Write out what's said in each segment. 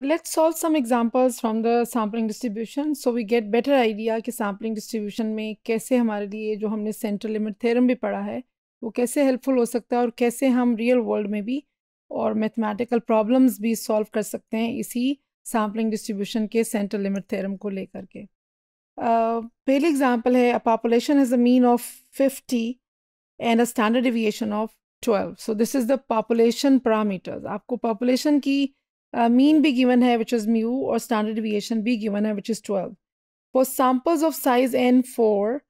Let's solve some examples from the sampling distribution so we get better idea कि sampling distribution में कैसे हमारे लिए जो हमने central limit theorem भी पढ़ा है वो कैसे helpful हो सकता है और कैसे हम real world में भी और mathematical problems भी solve कर सकते हैं इसी sampling distribution के central limit theorem को लेकर के uh, पहली example है a population has a mean of 50 and a standard deviation of 12 so this is the population parameters आपको population की uh, mean be given hai which is mu or standard deviation be given hai which is 12. For samples of size n4,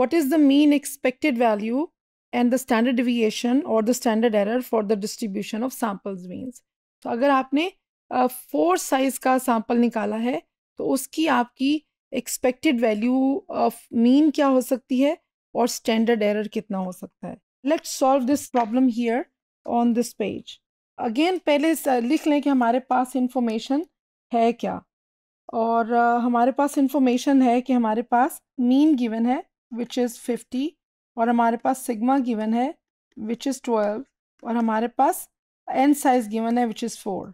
what is the mean expected value and the standard deviation or the standard error for the distribution of samples means. तो अगर आपने four uh, size का sample निकाला है तो उसकी आपकी expected value of mean क्या हो सकती है और स्टैंडर्ड एरर कितना हो सकता है let's solve this problem here on this page again पहले लिख लें कि हमारे पास इंफॉर्मेशन है क्या और हमारे पास इंफॉर्मेशन है कि हमारे पास मीन गिवन है विच इज़ फिफ्टी और हमारे पास सिग्मा गिवन है विच इज़ ट्वेल्व और हमारे पास एन साइज गिवन है which is four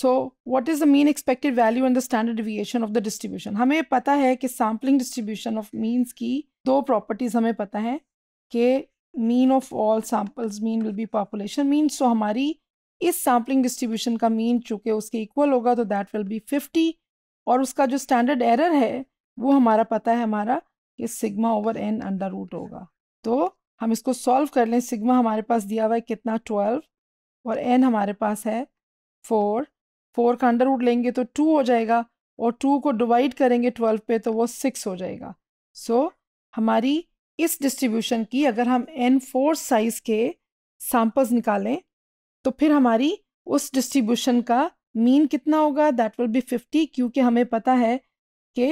so what is the mean expected value and the standard deviation of the distribution हमें पता है कि सैम्पलिंग डिस्ट्रीब्यूशन ऑफ मीन्स की दो प्रॉपर्टीज़ हमें पता हैं कि mean of all samples mean will be population mean so हमारी इस सैम्पलिंग डिस्ट्रीब्यूशन का मीन चूंकि उसके इक्वल होगा तो दैट विल बी फिफ्टी और उसका जो स्टैंडर्ड एरर है वो हमारा पता है हमारा कि sigma over N under root होगा तो हम इसको सॉल्व कर लें सिग्मा हमारे पास दिया हुआ है कितना ट्वेल्व और एन हमारे पास है फोर फोर का अंडर रूट लेंगे तो टू हो जाएगा और टू को डिवाइड करेंगे ट्वेल्व पे तो वो सिक्स हो जाएगा सो so, हमारी इस डिस्ट्रीब्यूशन की अगर हम एन फोर साइज़ के सैम्पल्स निकालें तो फिर हमारी उस डिस्ट्रीब्यूशन का मीन कितना होगा दैट विल बी फिफ्टी क्योंकि हमें पता है कि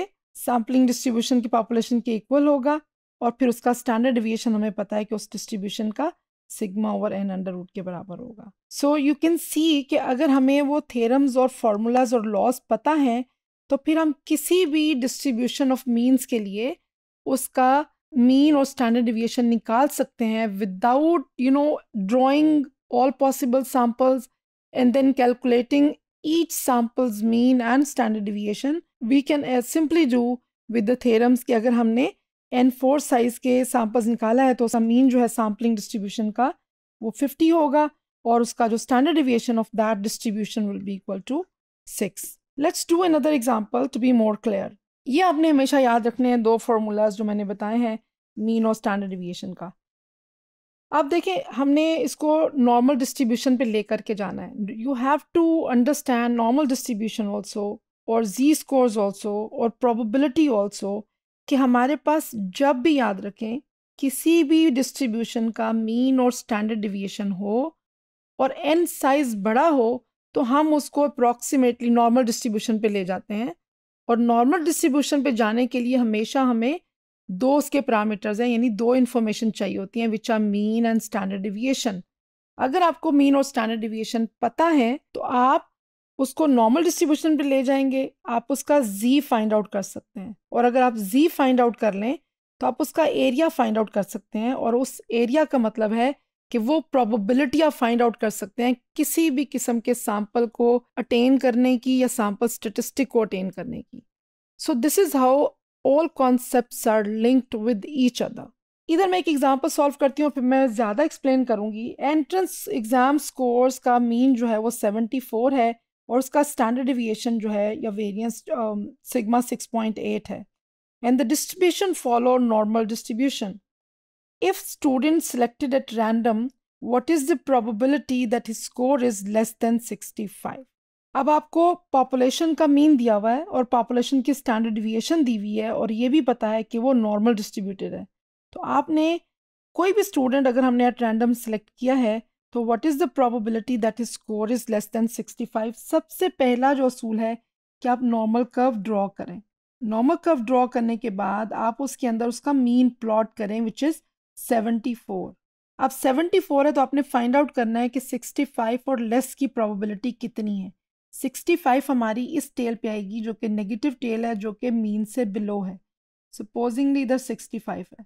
सैम्पलिंग डिस्ट्रीब्यूशन की पॉपुलेशन के इक्वल होगा और फिर उसका स्टैंडर्ड डिविएशन हमें पता है कि उस डिस्ट्रीब्यूशन का sigma over N under root के बराबर होगा सो यू कैन सी कि अगर हमें वो थेरम्स और फार्मूलाज और लॉज पता हैं तो फिर हम किसी भी डिस्ट्रीब्यूशन ऑफ मीन्स के लिए उसका मीन और स्टैंडर्ड डिविएशन निकाल सकते हैं without you know drawing all possible samples and then calculating each sample's mean and standard deviation, we can uh, simply do with the theorems कि अगर हमने एन फोर साइज़ के सैम्पल्स निकाला है तो उसका मीन जो है सैम्पलिंग डिस्ट्रीब्यूशन का वो 50 होगा और उसका जो standard deviation of that distribution will be equal to six let's do another example to be more clear ये आपने हमेशा याद रखने हैं दो फार्मूलाज जो मैंने बताए हैं मीन और स्टैंडर्ड डिविएशन का अब देखें हमने इसको नॉर्मल डिस्ट्रीब्यूशन पे लेकर के जाना है you have to understand normal distribution also और जी स्कोर्स ऑल्सो और प्रोबेबिलिटी ऑल्सो कि हमारे पास जब भी याद रखें किसी भी डिस्ट्रीब्यूशन का मीन और स्टैंडर्ड डिविएशन हो और एन साइज बड़ा हो तो हम उसको अप्रॉक्सीमेटली नॉर्मल डिस्ट्रीब्यूशन पे ले जाते हैं और नॉर्मल डिस्ट्रीब्यूशन पे जाने के लिए हमेशा हमें दो उसके पैरामीटर्स हैं यानी दो इन्फॉर्मेशन चाहिए होती हैं which are mean and standard deviation अगर आपको मीन और स्टैंडर्ड डिविएशन पता है तो आप उसको नॉर्मल डिस्ट्रीब्यूशन पर ले जाएंगे आप उसका जी फाइंड आउट कर सकते हैं और अगर आप जी फाइंड आउट कर लें तो आप उसका एरिया फाइंड आउट कर सकते हैं और उस एरिया का मतलब है कि वो प्रोबेबिलिटी आप फाइंड आउट कर सकते हैं किसी भी किस्म के सैंपल को अटेन करने की या सैंपल स्टेटिस्टिक को अटेन करने की so this is how all concept are linked with each other इधर मैं एक एग्जांपल सॉल्व करती हूँ फिर मैं ज़्यादा एक्सप्लेन करूँगी एंट्रेंस एग्ज़ाम स्कोर्स का मीन जो है वो 74 है और उसका स्टैंडर्ड डिविएशन जो है या वेरियंस सिग्मा 6.8 है and the distribution follow normal distribution if student selected at random is the probability that that score is less than sixty five अब आपको पॉपुलेशन का मीन दिया हुआ है और पॉपुलेशन की स्टैंडर्ड डिविएशन दी हुई है और ये भी पता है कि वो नॉर्मल डिस्ट्रीब्यूटेड है तो आपने कोई भी स्टूडेंट अगर हमने एट रैंडम सेलेक्ट किया है तो what is the probability that is score is less than 65 सबसे पहला जो असूल है कि आप नॉर्मल कर्व ड्रॉ करें नॉर्मल कर्व ड्रॉ करने के बाद आप उसके अंदर उसका मीन प्लॉट करें विच इज़ सेवेंटी अब सेवेंटी है तो आपने फाइंड आउट करना है कि सिक्सटी और लेस की प्रॉबिलिटी कितनी है 65 हमारी इस टेल पे आएगी जो कि नेगेटिव टेल है जो कि मीन से बिलो है सपोजिंगली इधर 65 है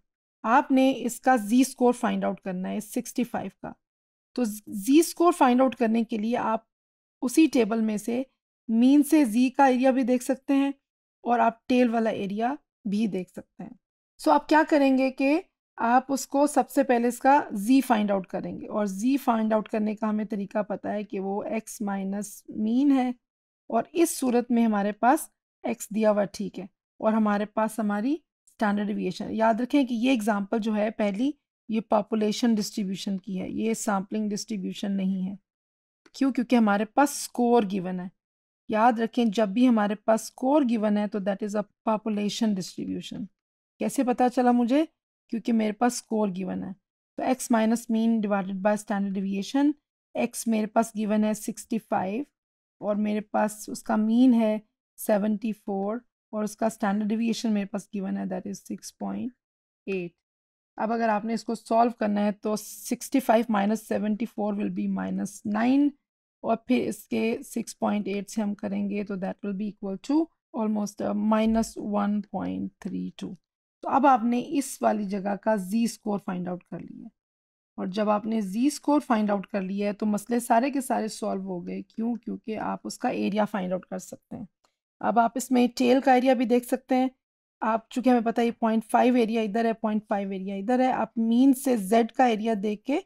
आपने इसका जी स्कोर फाइंड आउट करना है 65 का तो जी स्कोर फाइंड आउट करने के लिए आप उसी टेबल में से मीन से जी का एरिया भी देख सकते हैं और आप टेल वाला एरिया भी देख सकते हैं सो so, आप क्या करेंगे कि आप उसको सबसे पहले इसका z फाइंड आउट करेंगे और z फाइंड आउट करने का हमें तरीका पता है कि वो x माइनस मीन है और इस सूरत में हमारे पास x दिया हुआ ठीक है और हमारे पास हमारी स्टैंडर्ड डिविएशन याद रखें कि ये एग्जांपल जो है पहली ये पॉपुलेशन डिस्ट्रीब्यूशन की है ये सैम्पलिंग डिस्ट्रीब्यूशन नहीं है क्यों क्योंकि हमारे पास स्कोर गिवन है याद रखें जब भी हमारे पास स्कोर गिवन है तो that is a population distribution कैसे पता चला मुझे क्योंकि मेरे पास स्कोर गिवन है तो x minus mean divided by standard deviation x मेरे पास गिवन है सिक्सटी फाइव और मेरे पास उसका मीन है 74 फोर और उसका स्टैंडर्ड डिविएशन मेरे पास गिवन है that is six point eight अब अगर आपने इसको सॉल्व करना है तो sixty five minus seventy four will be minus nine और फिर इसके सिक्स पॉइंट एट से हम करेंगे तो that will be equal to almost minus one point three two तो अब आपने इस वाली जगह का जी स्कोर फाइंड आउट कर लिया और जब आपने जी स्कोर फाइंड आउट कर लिया है तो मसले सारे के सारे सॉल्व हो गए क्यों क्योंकि आप उसका एरिया फाइंड आउट कर सकते हैं अब आप इसमें टेल का एरिया भी देख सकते हैं आप चूँकि हमें पता है पॉइंट फाइव एरिया इधर है पॉइंट फाइव एरिया इधर है आप मीन से जेड का एरिया देख के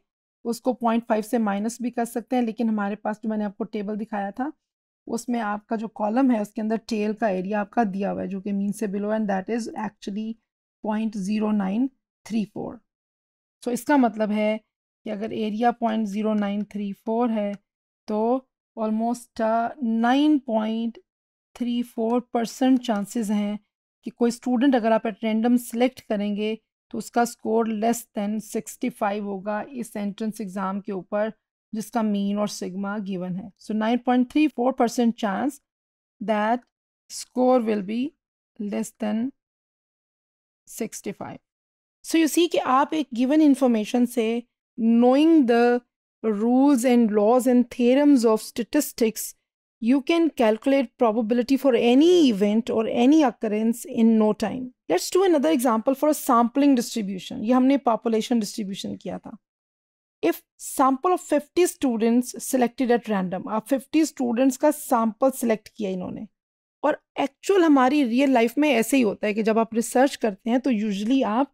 उसको पॉइंट फाइव से माइनस भी कर सकते हैं लेकिन हमारे पास जो मैंने आपको टेबल दिखाया था उसमें आपका जो कॉलम है उसके अंदर टेल का एरिया आपका दिया हुआ है जो कि मीन से below and that is actually point zero nine three four so इसका मतलब है कि अगर area point zero nine three four है तो almost nine point three four percent chances हैं कि कोई स्टूडेंट अगर आप रेंडम सेलेक्ट करेंगे तो उसका score less than sixty five होगा इस एंट्रेंस एग्ज़ाम के ऊपर जिसका मीन और सिग्मा गिवन है so nine point three four percent chance that score will be less than sixty five so you see कि आप एक गिवन इंफॉर्मेशन से knowing the rules and laws and theorems of statistics you can calculate probability for any event और any occurrence in no time let's to another example for a sampling distribution ये हमने population distribution किया था if sample of fifty students selected at random आप fifty students का sample select किया इन्होंने और एक्चुअल हमारी रियल लाइफ में ऐसे ही होता है कि जब आप रिसर्च करते हैं तो यूजली आप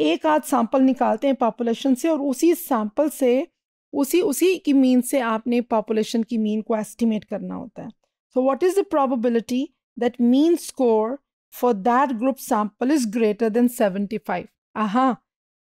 एक आध सैंपल निकालते हैं पॉपुलेशन से और उसी सैंपल से उसी उसी की मीन से आपने पॉपुलेशन की मीन को एस्टिमेट करना होता है so what is the probability that mean score for that group sample is greater than seventy five हाँ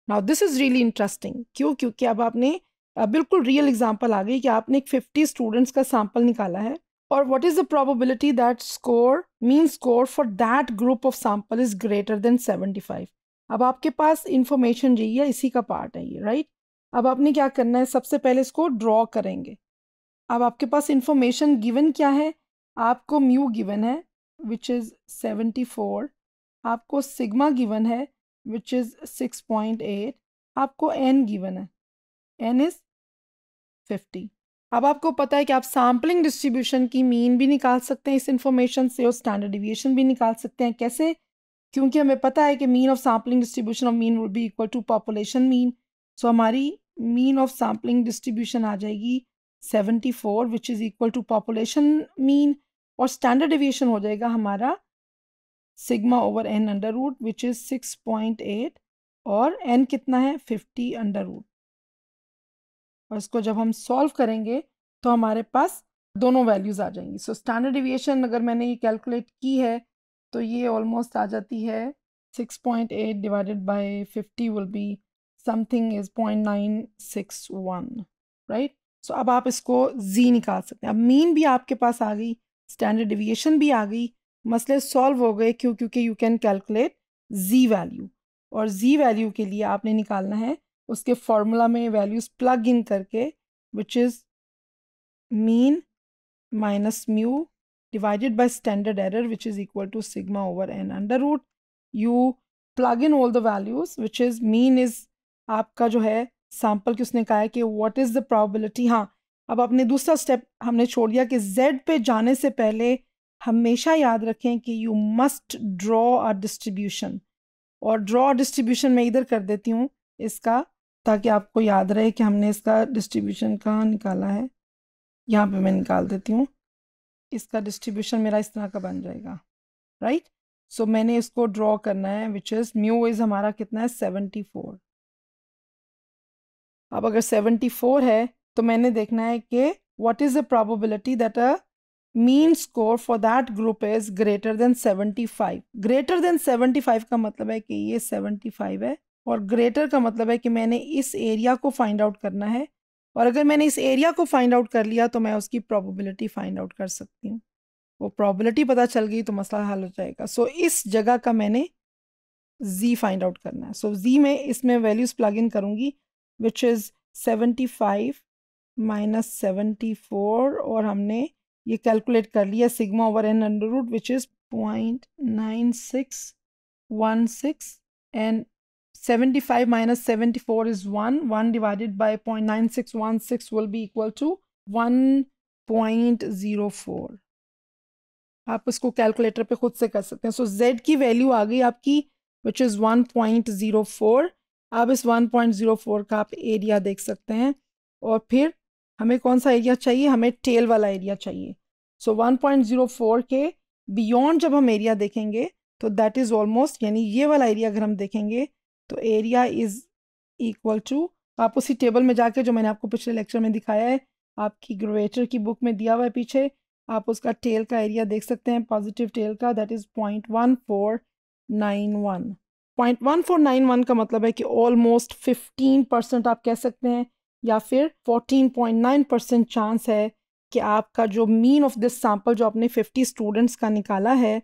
now this is really interesting क्यों क्योंकि अब आपने बिल्कुल रियल एग्जाम्पल आ गई कि आपने एक फिफ्टी स्टूडेंट्स का सैंपल निकाला है और what is the the that score score score for that group of sample is greater greater seventy five अब आपके पास इंफॉर्मेशन है इसी का पार्ट है ये राइट अब आपने क्या करना है सबसे पहले इसको ड्रॉ करेंगे अब आपके पास इंफॉर्मेशन गिवन क्या है आपको म्यू गिवन है विच इज़ सेवेंटी फोर आपको सिग्मा गिवन है which is six point eight आपको एन गिवन है एन इज़ फिफ्टी अब आपको पता है कि आप सैम्पलिंग डिस्ट्रीब्यूशन की मीन भी निकाल सकते हैं इस इन्फॉर्मेशन से और स्टैंडर्ड डिविएशन भी निकाल सकते हैं कैसे क्योंकि हमें पता है कि mean of sampling distribution of mean would be equal to population mean so हमारी मीन ऑफ सैम्पलिंग डिस्ट्रीब्यूशन आ जाएगी seventy four which is equal to population mean और स्टैंडर्ड डिविएशन हो जाएगा हमारा sigma over N under root which is six point eight और n कितना है फिफ्टी अंडर रूट और इसको जब हम सॉल्व करेंगे तो हमारे पास दोनों वैल्यूज़ आ जाएंगी सो स्टैंडर्ड डिविएशन अगर मैंने ये कैलकुलेट की है तो ये ऑलमोस्ट आ जाती है 6.8 divided by 50 is point nine six 0.961 right so अब आप इसको z हम्म। निकाल सकते हैं अब मीन भी आपके पास आ गई स्टैंडर्ड डिविएशन भी आ गई मसले सॉल्व हो गए क्यों क्योंकि you can calculate z value और z वैल्यू के लिए आपने निकालना है उसके फॉर्मूला में वैल्यूज प्लग इन करके which is mean minus mu divided by standard error which is equal to sigma over N under root you plug in all the values which is mean is आपका जो है sample की उसने कहा है कि what is the probability हाँ अब आपने दूसरा स्टेप हमने छोड़ दिया कि z पे जाने से पहले हमेशा याद रखें कि you must draw a distribution और ड्रॉ डिस्ट्रीब्यूशन मैं इधर कर देती हूँ इसका ताकि आपको याद रहे कि हमने इसका डिस्ट्रीब्यूशन कहाँ निकाला है यहाँ पे मैं निकाल देती हूँ इसका डिस्ट्रीब्यूशन मेरा इस तरह का बन जाएगा राइट right? सो so, मैंने इसको ड्रॉ करना है विच इज़ म्यू इज़ हमारा कितना है सेवेंटी फोर अब अगर सेवेंटी फोर है तो मैंने देखना है कि what is the probability that a mean score for that group is greater than seventy five greater than seventy five का मतलब है कि ये सेवेंटी फाइव है और ग्रेटर का मतलब है कि मैंने इस एरिया को फाइंड आउट करना है और अगर मैंने इस एरिया को फाइंड आउट कर लिया तो मैं उसकी प्रॉबिलिटी फाइंड आउट कर सकती हूँ वो प्रॉबिलिटी पता चल गई तो मसला हल हो जाएगा सो so, इस जगह का मैंने जी फाइंड आउट करना है सो so, जी में इसमें वैल्यूज़ प्लग इन करूँगी which is seventy five minus seventy four और हमने ये कैलकुलेट कर लिया sigma over N under root which is point nine six one six and 75 minus 74 is 1. 1 divided by 0.9616 will be equal to 1.04. आप इसको calculator पे खुद से कर सकते हैं सो so, z की वैल्यू आ गई आपकी विच इज़ 1.04 आप इस 1.04 का आप एरिया देख सकते हैं और फिर हमें कौन सा एरिया चाहिए हमें टेल वाला एरिया चाहिए सो so, 1.04 के बियॉन्ड जब हम एरिया देखेंगे तो दैट इज़ ऑलमोस्ट यानी ये वाला एरिया अगर हम देखेंगे तो एरिया इज़ इक्वल टू आप उसी टेबल में जाके जो मैंने आपको पिछले लेक्चर में दिखाया है आपकी ग्रेटर की बुक में दिया हुआ है पीछे आप उसका टेल का एरिया देख सकते हैं पॉजिटिव टेल का that is point one four nine one point one four nine one का मतलब है कि ऑलमोस्ट फिफ्टीन परसेंट आप कह सकते हैं या फिर fourteen point nine percent chance है कि आपका जो मीन ऑफ दिस सैम्पल जो आपने फिफ्टी स्टूडेंट्स का निकाला है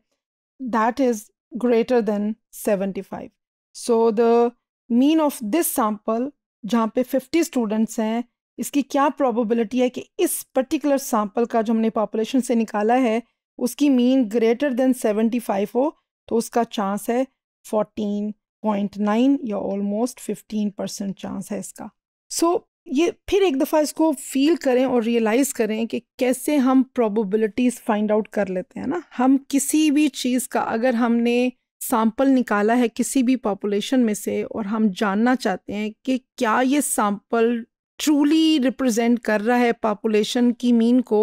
that is greater than seventy five so the mean of this sample जहाँ पे 50 स्टूडेंट्स हैं इसकी क्या प्रोबेबिलिटी है कि इस पर्टिकुलर सैम्पल का जो हमने पॉपुलेशन से निकाला है उसकी मीन ग्रेटर देन 75 हो तो उसका चांस है 14.9 या ऑलमोस्ट 15 परसेंट चांस है इसका सो so, ये फिर एक दफ़ा इसको फील करें और रियलाइज़ करें कि कैसे हम प्रोबेबिलिटीज़ फाइंड आउट कर लेते हैं ना हम किसी भी चीज़ का अगर हमने सैंपल निकाला है किसी भी पॉपुलेशन में से और हम जानना चाहते हैं कि क्या ये सैंपल ट्रूली रिप्रेजेंट कर रहा है पॉपुलेशन की मीन को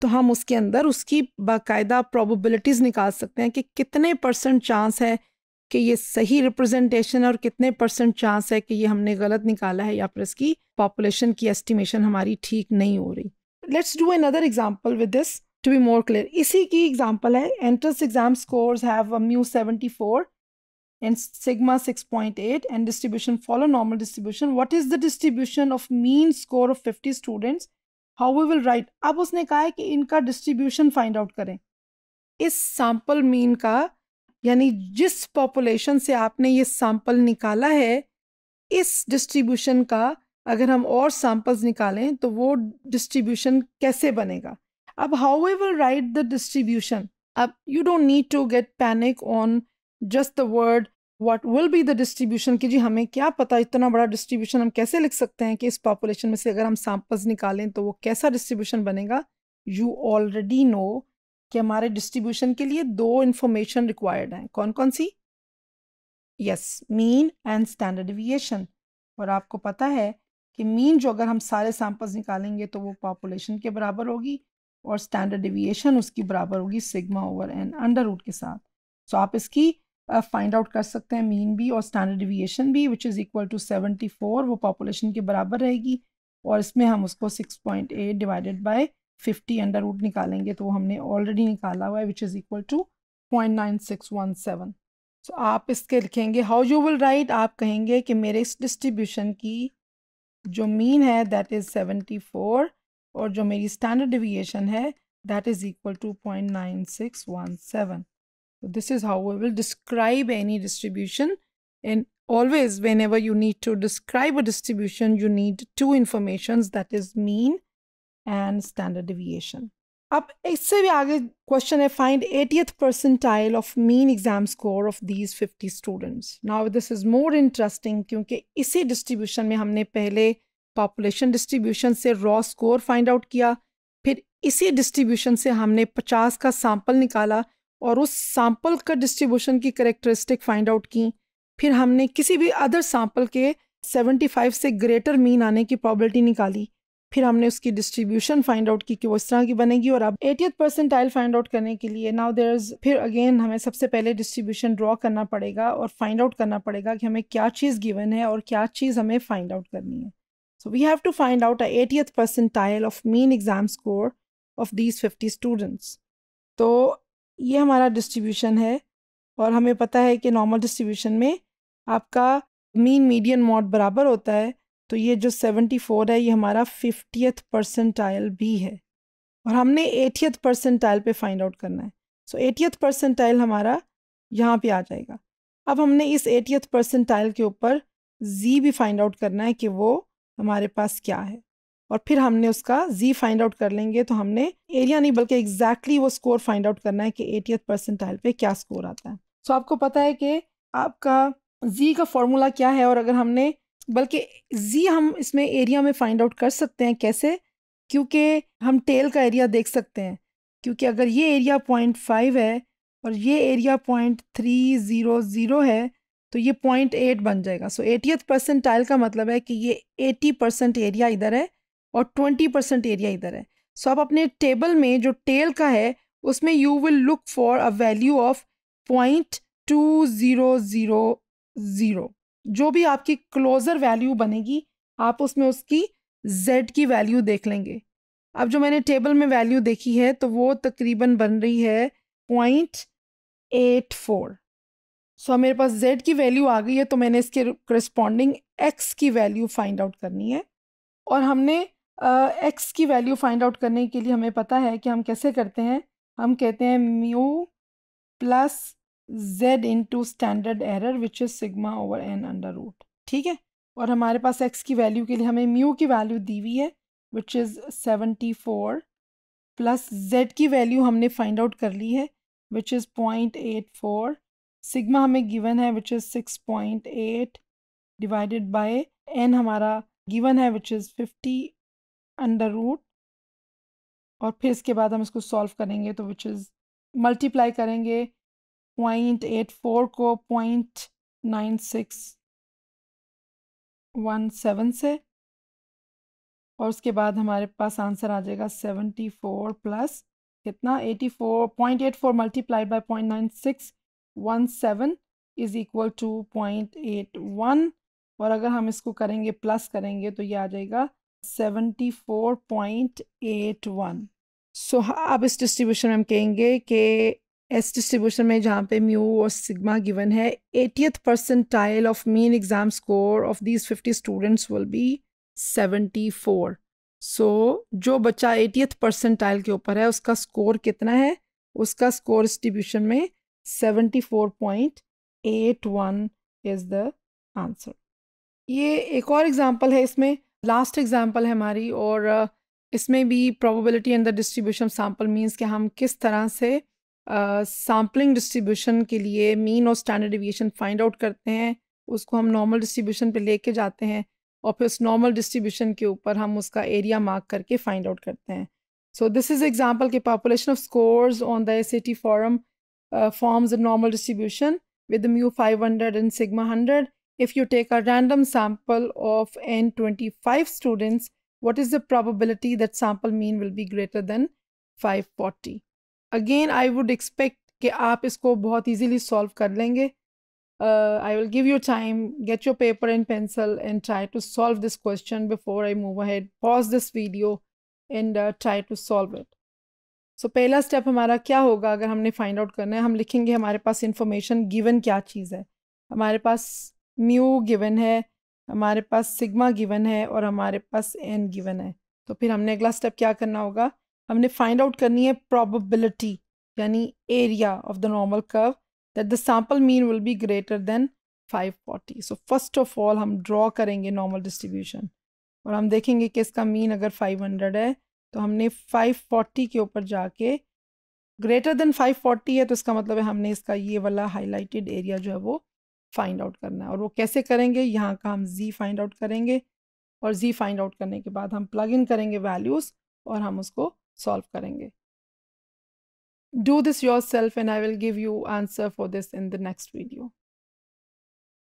तो हम उसके अंदर उसकी बाकायदा प्रोबेबिलिटीज़ निकाल सकते हैं कि कितने परसेंट चांस है कि ये सही रिप्रेजेंटेशन है और कितने परसेंट चांस है कि ये हमने गलत निकाला है या फिर इसकी पॉपुलेशन की एस्टिमेशन हमारी ठीक नहीं हो रही let's do another example with this to be more clear इसी की एग्जाम्पल है entrance exam scores have mu seventy four and sigma 6.8 and distribution follow normal distribution what is the distribution of mean score of 50 students how we will write अब उसने कहा है कि इनका distribution find out करें इस sample mean का यानी जिस population से आपने ये sample निकाला है इस distribution का अगर हम और samples निकालें तो वो distribution कैसे बनेगा अब how we will write the distribution अब you don't need to get panic on just the word what will be the distribution कि जी हमें क्या पता इतना बड़ा डिस्ट्रीब्यूशन हम कैसे लिख सकते हैं कि इस पॉपुलेशन में से अगर हम सैंपल्स निकालें तो वो कैसा डिस्ट्रीब्यूशन बनेगा यू ऑलरेडी नो कि हमारे डिस्ट्रीब्यूशन के लिए दो इन्फॉर्मेशन रिक्वायर्ड हैं कौन कौन सी yes mean and standard deviation और आपको पता है कि मीन जो अगर हम सारे सैंपल्स निकालेंगे तो वो पॉपुलेशन के बराबर होगी और स्टैंडर्ड डिविएशन उसकी बराबर होगी sigma over N under root के साथ सो so, आप इसकी फाइंड uh, आउट कर सकते हैं मीन भी और स्टैंडर्ड डिविएशन भी which is equal to seventy four वो पॉपुलेशन के बराबर रहेगी और इसमें हम उसको six point eight divided by fifty under root निकालेंगे तो हमने ऑलरेडी निकाला हुआ है which is equal to point nine six one seven so आप इसके लिखेंगे हाउ यू विल राइट आप कहेंगे कि मेरे इस डिस्ट्रीब्यूशन की जो मीन है दैट इज़ सेवेंटी फोर और जो मेरी स्टैंडर्ड डिविएशन है that is equal to point nine six one seven this is how we will describe any distribution in whenever you need to describe a distribution you need two information that is mean and standard deviation अब इससे भी आगे question है find eightieth percentile of mean exam score of these fifty students now this is more interesting क्योंकि इसी distribution में हमने पहले पॉपुलेशन डिस्ट्रीब्यूशन से रॉ स्कोर फाइंड आउट किया फिर इसी डिस्ट्रीब्यूशन से हमने पचास का सैम्पल निकाला और उस सैंपल का डिस्ट्रीब्यूशन की करेक्टरिस्टिक फाइंड आउट की फिर हमने किसी भी अदर सैम्पल के 75 से ग्रेटर मीन आने की प्रॉबलिटी निकाली फिर हमने उसकी डिस्ट्रीब्यूशन फाइंड आउट की कि वो इस तरह की बनेगी और अब एटियथ परसेंटाइल फाइंड आउट करने के लिए नाउ देर इज फिर अगेन हमें सबसे पहले डिस्ट्रीब्यूशन ड्रॉ करना पड़ेगा और फाइंड आउट करना पड़ेगा कि हमें क्या चीज़ गिवन है और क्या चीज़ हमें फाइंड आउट करनी है So we have to find out the 80th percentile of mean exam score of these 50 students. तो ये हमारा distribution है और हमें पता है कि normal distribution में आपका mean median mod बराबर होता है तो ये जो 74 है ये हमारा 50th percentile भी है और हमने 80th percentile पे find out करना है So 80th percentile हमारा यहाँ पे आ जाएगा अब हमने इस 80th percentile के ऊपर z भी find out करना है कि वो हमारे पास क्या है और फिर हमने उसका z फाइंड आउट कर लेंगे तो हमने एरिया नहीं बल्कि एग्जैक्टली exactly वो स्कोर फाइंड आउट करना है कि एटियथ परसेंटाइल पे क्या स्कोर आता है सो so, आपको पता है कि आपका z का फॉर्मूला क्या है और अगर हमने बल्कि z हम इसमें एरिया में फाइंड आउट कर सकते हैं कैसे क्योंकि हम टेल का एरिया देख सकते हैं क्योंकि अगर ये एरिया पॉइंट फाइव है और ये area point three zero zero है तो ये पॉइंट एट बन जाएगा सो परसेंट परसेंटाइल का मतलब है कि ये एटी परसेंट एरिया इधर है और ट्वेंटी परसेंट एरिया इधर है सो so आप अपने टेबल में जो टेल का है उसमें you will look for a value of point two zero zero zero जो भी आपकी क्लोज़र वैल्यू बनेगी आप उसमें उसकी जेड की वैल्यू देख लेंगे अब जो मैंने टेबल में वैल्यू देखी है तो वो तकरीबन बन रही है point eight four so so, मेरे पास z की वैल्यू आ गई है तो मैंने इसके करस्पॉन्डिंग x की वैल्यू फाइंड आउट करनी है और हमने आ, x की वैल्यू फाइंड आउट करने के लिए हमें पता है कि हम कैसे करते हैं हम कहते हैं mu plus z into standard error which is sigma over N under root ठीक है और हमारे पास x की वैल्यू के लिए हमें म्यू की वैल्यू दी हुई है which is seventy four plus z की वैल्यू हमने फाइंड आउट कर ली है which is point eight four sigma हमें गिवन है which is six point eight divided by n हमारा गिवन है which is fifty under root और फिर इसके बाद हम इसको सॉल्व करेंगे तो विच इज़ मल्टीप्लाई करेंगे पॉइंट एट फोर को point nine six one seven से और उसके बाद हमारे पास आंसर आ जाएगा सेवेंटी फोर प्लस कितना eighty four point eight four multiply by point nine six 0.17 is equal to point eight one और अगर हम इसको करेंगे प्लस करेंगे तो ये आ जाएगा seventy four point eight one so अब इस डिस्ट्रीब्यूशन में हम कहेंगे कि एस डिस्ट्रीब्यूशन में जहाँ पे म्यू और सिग्मा गिवन है eightieth percentile of mean exam score of these fifty students will be seventy four so जो बच्चा एटियथ परसेंटाइल के ऊपर है उसका स्कोर कितना है उसका स्कोर डिस्ट्रीब्यूशन में 74.81 इज द आंसर ये एक और एग्जांपल है इसमें लास्ट एग्जांपल है हमारी और इसमें भी probability and the distribution sample means के हम किस तरह से सैम्पलिंग uh, डिस्ट्रीब्यूशन के लिए मीन और स्टैंडर्ड डिविएशन फाइंड आउट करते हैं उसको हम नॉर्मल डिस्ट्रीब्यूशन पे लेके जाते हैं और फिर उस नॉर्मल डिस्ट्रीब्यूशन के ऊपर हम उसका एरिया मार्क करके फाइंड आउट करते हैं सो दिस इज़ एग्जाम्पल के population of scores on the S A T form uh, forms a normal distribution with the mu 500 and sigma 100. If you take a random sample of n25 students, what is the probability that sample mean will be greater than 540? Again, I would expect that you इसको easily solve this. Uh, I will give you time, get your paper and pencil and try to solve this question before I move ahead. Pause this video and uh, try to solve it. So so, पहला step हमारा क्या होगा अगर हमने find out करना है हम लिखेंगे हमारे पास इन्फॉर्मेशन गिवन क्या चीज़ है हमारे पास म्यू गिवन है हमारे पास सिग्मा गिवन है और हमारे पास एन गिवन है तो फिर हमने अगला स्टेप क्या करना होगा हमने फाइंड आउट करनी है प्रॉबिलिटी यानी area of the normal curve that the sample mean will be greater than 540 so first of all हम ड्रॉ करेंगे नॉर्मल डिस्ट्रीब्यूशन और हम देखेंगे कि इसका मीन अगर 500 है तो हमने 540 के ऊपर जाके ग्रेटर देन 540 है तो इसका मतलब है हमने इसका ये वाला हाईलाइटेड एरिया जो है वो फाइंड आउट करना है और वो कैसे करेंगे यहाँ का हम जी फाइंड आउट करेंगे और जी फाइंड आउट करने के बाद हम प्लग इन करेंगे वैल्यूज़ और हम उसको सॉल्व करेंगे do this yourself and I will give you answer for this in the next video